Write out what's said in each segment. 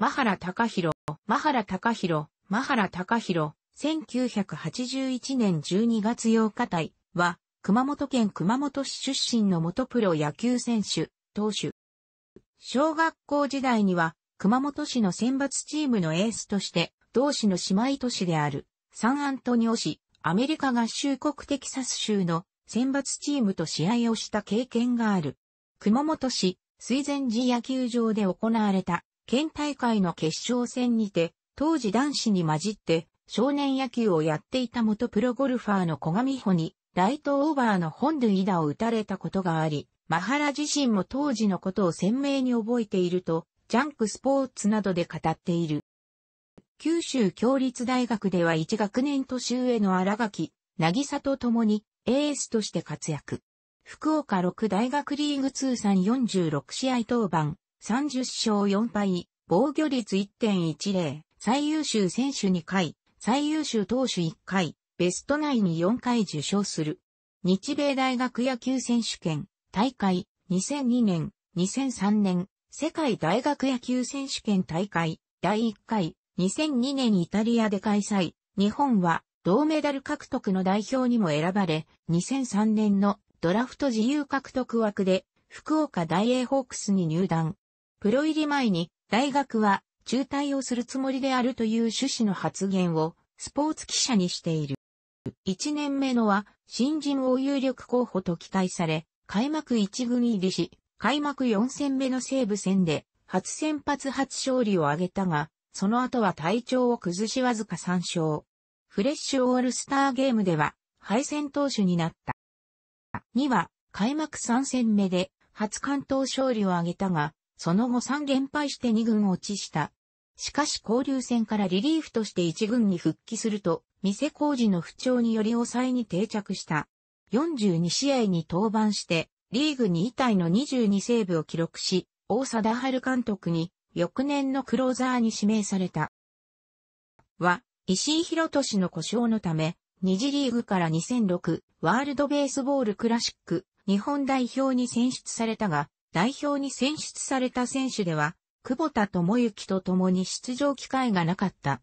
マハラヒ弘、マハラヒ弘、マハラヒロ、1981年12月8日隊は、熊本県熊本市出身の元プロ野球選手、投手。小学校時代には、熊本市の選抜チームのエースとして、同市の姉妹都市である、サンアントニオ市、アメリカ合衆国テキサス州の選抜チームと試合をした経験がある。熊本市、水前寺野球場で行われた県大会の決勝戦にて、当時男子に混じって、少年野球をやっていた元プロゴルファーの小上穂に、ライトオーバーの本塁打を打たれたことがあり、マハラ自身も当時のことを鮮明に覚えていると、ジャンクスポーツなどで語っている。九州共立大学では1学年年上の荒垣、渚と共にエースとして活躍。福岡六大学リーグ通算46試合登板、30勝4敗、防御率1.10、最優秀選手2回、最優秀投手1回、ベスト内に4回受賞する。日米大学野球選手権、大会、2002年、2003年、世界大学野球選手権大会、第1回、2002年イタリアで開催、日本は銅メダル獲得の代表にも選ばれ、2003年のドラフト自由獲得枠で福岡大英ホークスに入団。プロ入り前に大学は中退をするつもりであるという趣旨の発言をスポーツ記者にしている。1年目のは新人を有力候補と期待され、開幕1軍入りし、開幕4戦目の西武戦で初先発初勝利を挙げたが、その後は体調を崩しわずか3勝。フレッシュオールスターゲームでは敗戦投手になった。2は開幕3戦目で初関東勝利を挙げたが、その後3連敗して2軍落ちした。しかし交流戦からリリーフとして1軍に復帰すると、店工事の不調により抑えに定着した。42試合に登板して、リーグ2位体の22セーブを記録し、大貞治監督に、翌年のクローザーに指名された。は、石井博俊の故障のため、2次リーグから2006ワールドベースボールクラシック日本代表に選出されたが、代表に選出された選手では、久保田智之と共に出場機会がなかった。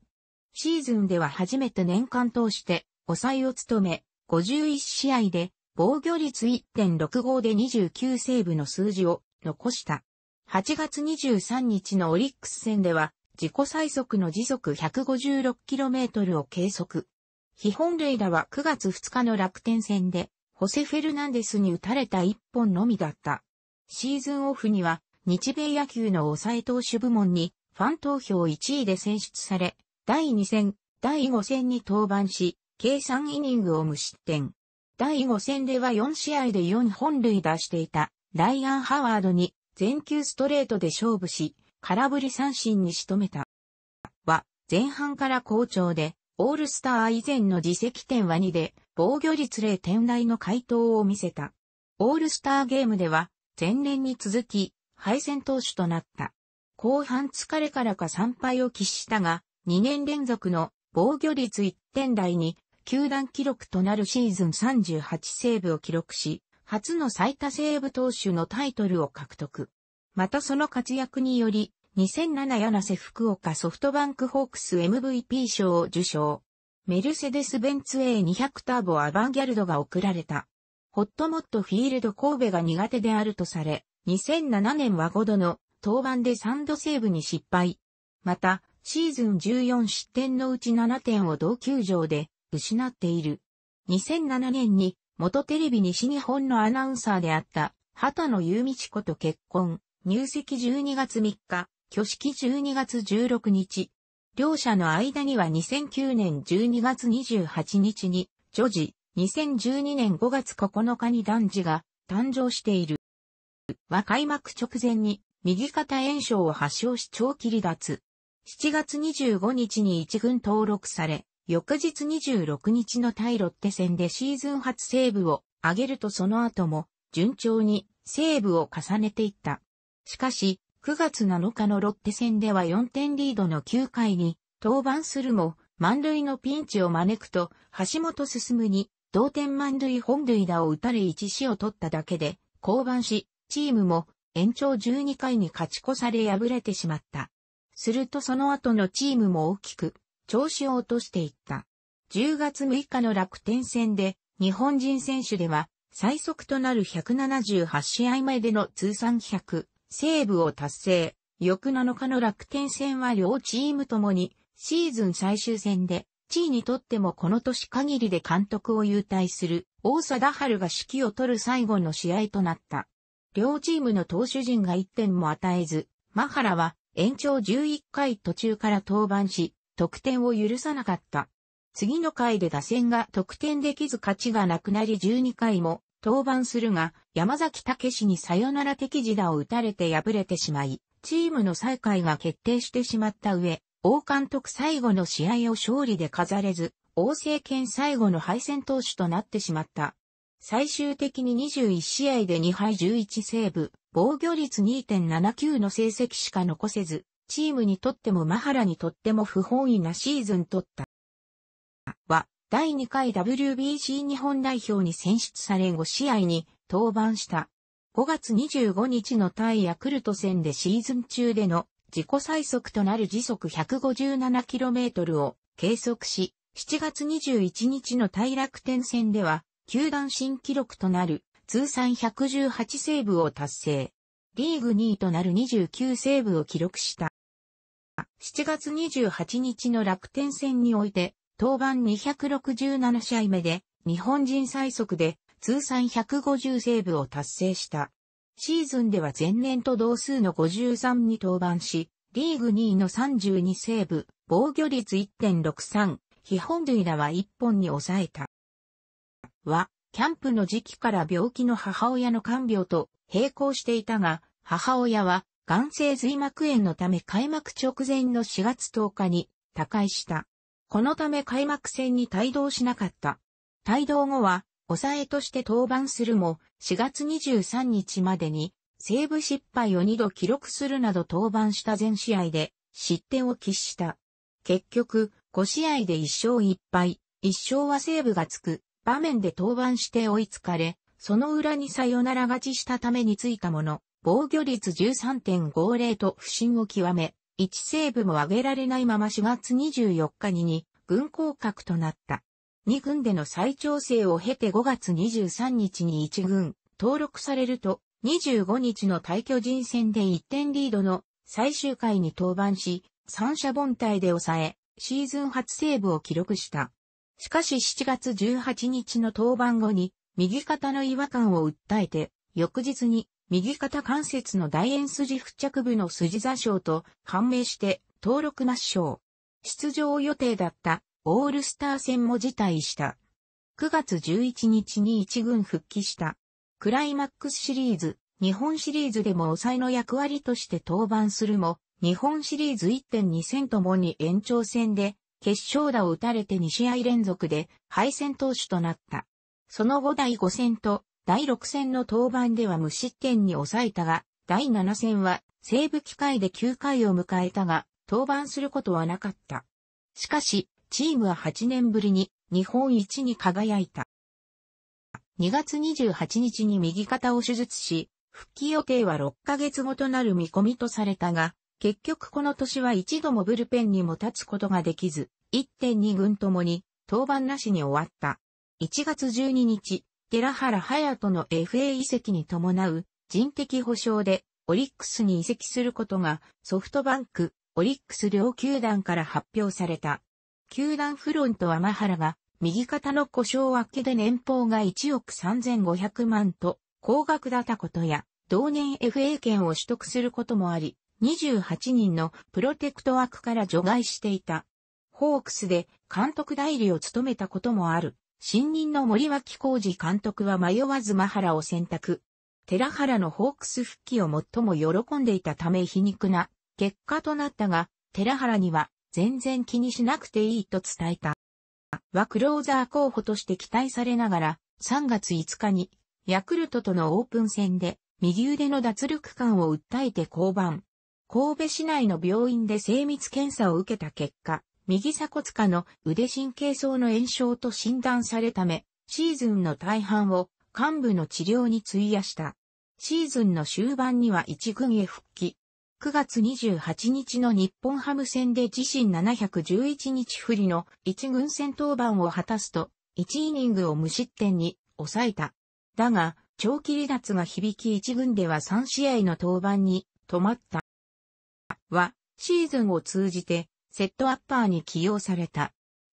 シーズンでは初めて年間通して抑えを務め、51試合で防御率1.65で29セーブの数字を残した。8月23日のオリックス戦では自己最速の時速 156km を計測。非本塁打は9月2日の楽天戦で、ホセ・フェルナンデスに打たれた1本のみだった。シーズンオフには日米野球の抑え投手部門にファン投票1位で選出され、第2戦、第5戦に登板し、計3イニングを無失点。第5戦では4試合で4本塁打していたライアン・ハワードに全球ストレートで勝負し、空振り三振に仕留めた。は、前半から好調で、オールスター以前の自責点は2で、防御率0点台の回答を見せた。オールスターゲームでは、前年に続き、敗戦投手となった。後半疲れからか参拝を喫したが、2年連続の防御率1点台に、球団記録となるシーズン38セーブを記録し、初の最多セーブ投手のタイトルを獲得。またその活躍により、2007柳瀬福岡ソフトバンクホークス MVP 賞を受賞。メルセデス・ベンツ A200 ターボアバンギャルドが贈られた。ホットモットフィールド神戸が苦手であるとされ、2007年は5度の登板で3度セーブに失敗。また、シーズン14失点のうち7点を同球場で失っている。2007年に元テレビ西日本のアナウンサーであった畑野祐道子と結婚、入籍12月3日、挙式12月16日。両者の間には2009年12月28日に、女児、2012年5月9日に男児が誕生している。は開幕直前に右肩炎症を発症し長期離脱。7月25日に一軍登録され、翌日26日の対ロッテ戦でシーズン初セーブを上げるとその後も順調にセーブを重ねていった。しかし、9月7日のロッテ戦では4点リードの9回に登板するも満塁のピンチを招くと橋本進に同点満塁本塁打を打たれ1死を取っただけで、降板し、チームも延長12回に勝ち越され敗れてしまった。するとその後のチームも大きく調子を落としていった。10月6日の楽天戦で日本人選手では最速となる178試合前での通算100セーブを達成。翌7日の楽天戦は両チームともにシーズン最終戦でチーにとってもこの年限りで監督を優待する大貞治が指揮を取る最後の試合となった。両チームの投手陣が1点も与えず、マハラは延長11回途中から登板し、得点を許さなかった。次の回で打線が得点できず勝ちがなくなり12回も登板するが、山崎武にサヨナラ的時打を打たれて敗れてしまい、チームの再開が決定してしまった上、王監督最後の試合を勝利で飾れず、王政権最後の敗戦投手となってしまった。最終的に21試合で2敗11セーブ、防御率2.79の成績しか残せず、チームにとってもマハラにとっても不本意なシーズンとった。は、第2回 WBC 日本代表に選出され5試合に登板した。5月25日の対ヤクルト戦でシーズン中での自己最速となる時速 157km を計測し、7月21日の大楽天戦では、球団新記録となる通算118セーブを達成。リーグ2位となる29セーブを記録した。7月28日の楽天戦において、登板267試合目で、日本人最速で通算150セーブを達成した。シーズンでは前年と同数の53に登板し、リーグ2位の32セーブ、防御率1.63、基本塁打は1本に抑えた。は、キャンプの時期から病気の母親の看病と並行していたが、母親は、眼性髄膜炎のため開幕直前の4月10日に他界した。このため開幕戦に帯同しなかった。帯同後は、抑えとして登板するも、4月23日までに、セーブ失敗を2度記録するなど登板した全試合で、失点を喫した。結局、5試合で1勝1敗、1勝はセーブがつく、場面で登板して追いつかれ、その裏にサヨナラ勝ちしたためについたもの、防御率13.50と不振を極め、1セーブも上げられないまま4月24日に2軍降格となった。2軍での再調整を経て5月23日に1軍、登録されると、25日の対去人戦で1点リードの最終回に登板し、三者凡退で抑え、シーズン初セーブを記録した。しかし7月18日の登板後に、右肩の違和感を訴えて、翌日に、右肩関節の大円筋付着部の筋座傷と判明して、登録抹消。出場予定だったオールスター戦も辞退した。9月11日に一軍復帰した。クライマックスシリーズ、日本シリーズでも抑えの役割として登板するも、日本シリーズ1.2戦ともに延長戦で、決勝打を打たれて2試合連続で敗戦投手となった。その後第5戦と第6戦の登板では無失点に抑えたが、第7戦は西ブ機会で9回を迎えたが、登板することはなかった。しかし、チームは8年ぶりに日本一に輝いた。2月28日に右肩を手術し、復帰予定は6ヶ月後となる見込みとされたが、結局この年は一度もブルペンにも立つことができず、1.2軍ともに登板なしに終わった。1月12日、寺原隼人の FA 移籍に伴う人的保障でオリックスに移籍することがソフトバンク、オリックス両球団から発表された。球団フロントはマハラが、右肩の故障明けで年俸が1億3500万と、高額だったことや、同年 FA 権を取得することもあり、28人のプロテクト枠から除外していた。ホークスで監督代理を務めたこともある。新任の森脇浩二監督は迷わずマハラを選択。寺原のホークス復帰を最も喜んでいたため皮肉な結果となったが、寺原には全然気にしなくていいと伝えた。はクローザー候補として期待されながら、3月5日に、ヤクルトとのオープン戦で、右腕の脱力感を訴えて降板。神戸市内の病院で精密検査を受けた結果、右鎖骨下の腕神経層の炎症と診断されため、シーズンの大半を幹部の治療に費やした。シーズンの終盤には一軍へ復帰。9月28日の日本ハム戦で自身711日振りの1軍戦登板を果たすと、1イニングを無失点に抑えた。だが、長期離脱が響き1軍では3試合の登板に止まった。は、シーズンを通じて、セットアッパーに起用された。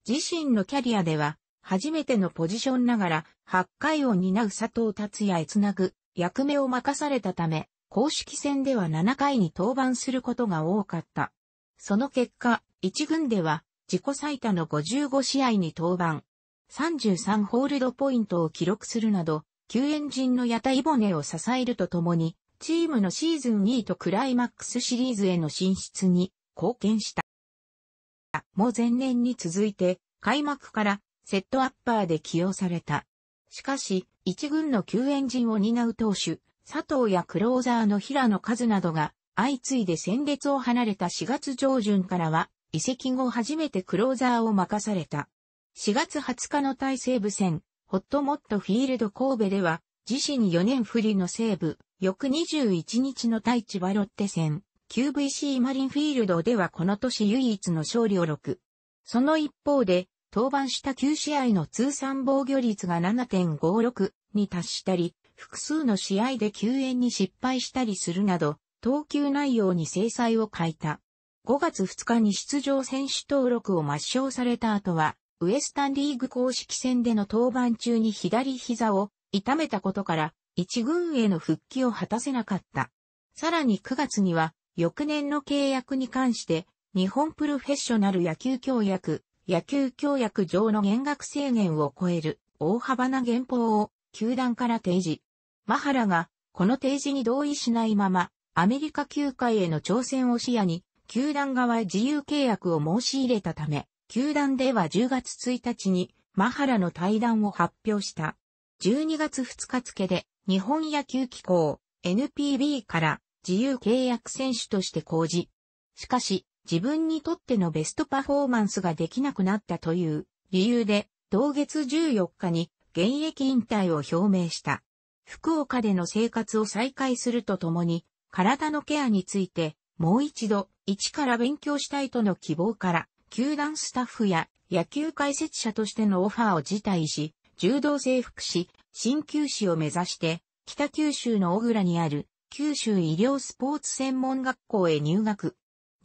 自身のキャリアでは、初めてのポジションながら、8回を担う佐藤達也へつなぐ役目を任されたため、公式戦では7回に登板することが多かった。その結果、1軍では自己最多の55試合に登板、33ホールドポイントを記録するなど、救援陣の屋台骨を支えるとともに、チームのシーズン2位とクライマックスシリーズへの進出に貢献した。もう前年に続いて、開幕からセットアッパーで起用された。しかし、1軍の救援陣を担う投手、佐藤やクローザーの平野和などが、相次いで戦列を離れた4月上旬からは、移籍後初めてクローザーを任された。4月20日の対西部戦、ホットモットフィールド神戸では、自身4年振りの西部、翌21日の対地バロッテ戦、QVC マリンフィールドではこの年唯一の勝利を6。その一方で、登板した9試合の通算防御率が7.56に達したり、複数の試合で救援に失敗したりするなど、投球内容に制裁を欠いた。5月2日に出場選手登録を抹消された後は、ウエスタンリーグ公式戦での登板中に左膝を痛めたことから、一軍への復帰を果たせなかった。さらに9月には、翌年の契約に関して、日本プロフェッショナル野球協約、野球協約上の減額制限を超える大幅な減俸を球団から提示。マハラが、この提示に同意しないまま、アメリカ球界への挑戦を視野に、球団側へ自由契約を申し入れたため、球団では10月1日に、マハラの対談を発表した。12月2日付で、日本野球機構、NPB から自由契約選手として講じ。しかし、自分にとってのベストパフォーマンスができなくなったという理由で、同月14日に現役引退を表明した。福岡での生活を再開するとともに、体のケアについて、もう一度、一から勉強したいとの希望から、球団スタッフや野球解説者としてのオファーを辞退し、柔道整復師、新灸師を目指して、北九州の小倉にある九州医療スポーツ専門学校へ入学。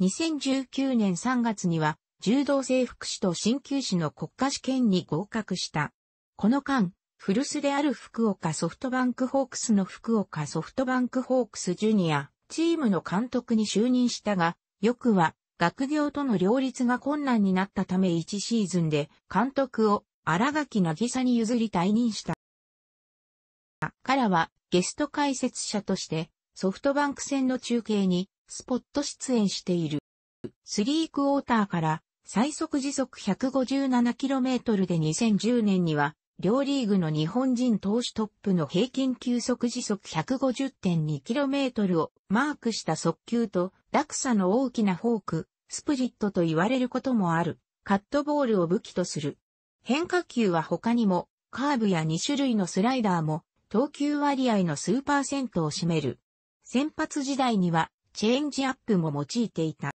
2019年3月には、柔道整復師と新旧師の国家試験に合格した。この間、古巣である福岡ソフトバンクホークスの福岡ソフトバンクホークスジュニア、チームの監督に就任したが、よくは、学業との両立が困難になったため1シーズンで監督を荒垣渚に譲り退任した。からはゲスト解説者としてソフトバンク戦の中継にスポット出演している。スリークォーターから最速時速 157km で2010年には両リーグの日本人投手トップの平均球速時速 150.2km をマークした速球と落差の大きなフォーク、スプリットと言われることもある、カットボールを武器とする。変化球は他にも、カーブや2種類のスライダーも、投球割合の数パーセントを占める。先発時代には、チェンジアップも用いていた。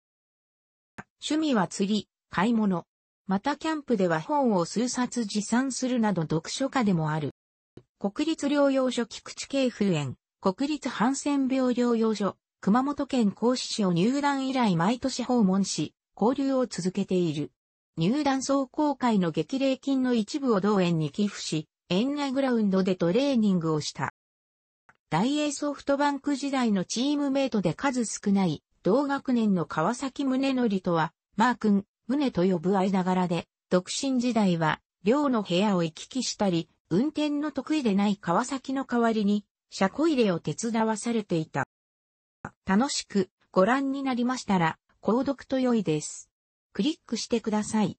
趣味は釣り、買い物、またキャンプでは本を数冊持参するなど読書家でもある。国立療養所菊池慶風園、国立ハンセン病療養所、熊本県甲子市を入団以来毎年訪問し、交流を続けている。入団総公会の激励金の一部を同園に寄付し、園内グラウンドでトレーニングをした。大英ソフトバンク時代のチームメイトで数少ない同学年の川崎宗則とは、マー君、船と呼ぶ間柄で、独身時代は、寮の部屋を行き来したり、運転の得意でない川崎の代わりに、車庫入れを手伝わされていた。楽しくご覧になりましたら、購読と良いです。クリックしてください。